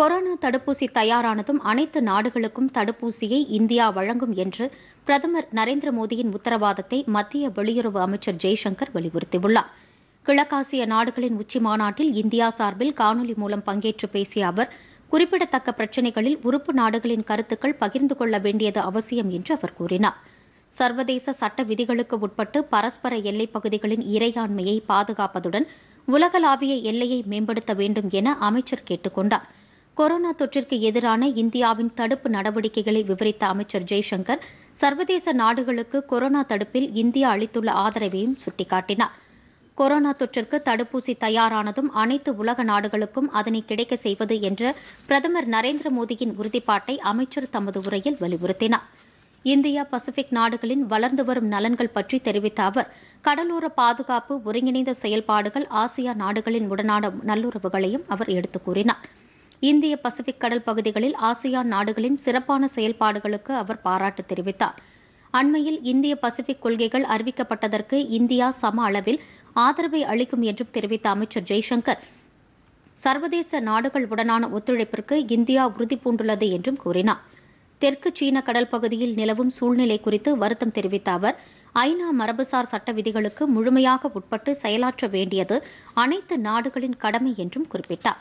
corona தடுப்பூசி தயாரானதும் அனைத்து நாடுகளுக்கும் தடுப்பூசியை இந்தியா வழங்கும் என்று பிரதமர் நரேந்திர மோடியின் உத்தரவாதத்தை மத்திய வெளியுறவு அமைச்சர் ஜெய்சங்கர் வலியுறுத்தியுள்ளார் கிழக்காசிய நாடுகளின் உச்சி மாநாட்டில் இந்தியா சார்பில் காணொலி மூலம் பங்கேற்று பேசிய அவர் குறிப்பிடத்தக்க பிரச்சினைகளில் உறுப்பு நாடுகளின் கருத்துக்கள் பகிர்ந்து கொள்ள வேண்டியது அவசியம் என்று அவர் கூறினார் சர்வதேச சட்ட விதிகளுக்கு உட்பட்டு பரஸ்பர எல்லைப் பகுதிகளின் இறையாண்மையை பாதுகாப்பதுடன் உலகளாவிய எல்லையை மேம்படுத்த வேண்டும் என அமைச்சர் கேட்டுக் கொண்டாா் கொரோனா தொற்றிற்கு எதிரான இந்தியாவின் தடுப்பு நடவடிக்கைகளை விவரித்த அமைச்சர் ஜெய்சங்கர் சர்வதேச நாடுகளுக்கு கொரோனா தடுப்பில் இந்தியா அளித்துள்ள ஆதரவையும் சுட்டிக்காட்டினார் கொரோனா தொற்றிற்கு தடுப்பூசி தயாரானதும் அனைத்து உலக நாடுகளுக்கும் அதனை கிடைக்க செய்வது என்ற பிரதமர் நரேந்திர மோடியின் உறுதிப்பாட்டை அமைச்சர் தமது உரையில் வலியுறுத்தினார் இந்தியா பசிபிக் நாடுகளின் வளர்ந்து வரும் நலன்கள் பற்றி தெரிவித்த அவர் கடலோர பாதுகாப்பு ஒருங்கிணைந்த செயல்பாடுகள் ஆசியா நாடுகளின் உடனான நல்லுறவுகளையும் அவர் எடுத்துக் கூறினாா் இந்திய பசிபிக் கடல் பகுதிகளில் ஆசியான் நாடுகளின் சிறப்பான செயல்பாடுகளுக்கு அவர் பாராட்டு தெரிவித்தார் அண்மையில் இந்திய பசிபிக் கொள்கைகள் அறிவிக்கப்பட்டதற்கு இந்தியா சம அளவில் ஆதரவை அளிக்கும் என்றும் தெரிவித்த அமைச்சர் ஜெய்சங்கர் சர்வதேச நாடுகள் உடனான ஒத்துழைப்பிற்கு இந்தியா உறுதிபூண்டுள்ளது என்றும் கூறினார் தெற்கு சீன கடல் பகுதியில் நிலவும் சூழ்நிலை குறித்து வருத்தம் தெரிவித்த அவர் ஐநா மரபுசார் சட்ட விதிகளுக்கு முழுமையாக உட்பட்டு செயலாற்ற வேண்டியது அனைத்து நாடுகளின் கடமை என்றும் குறிப்பிட்டார்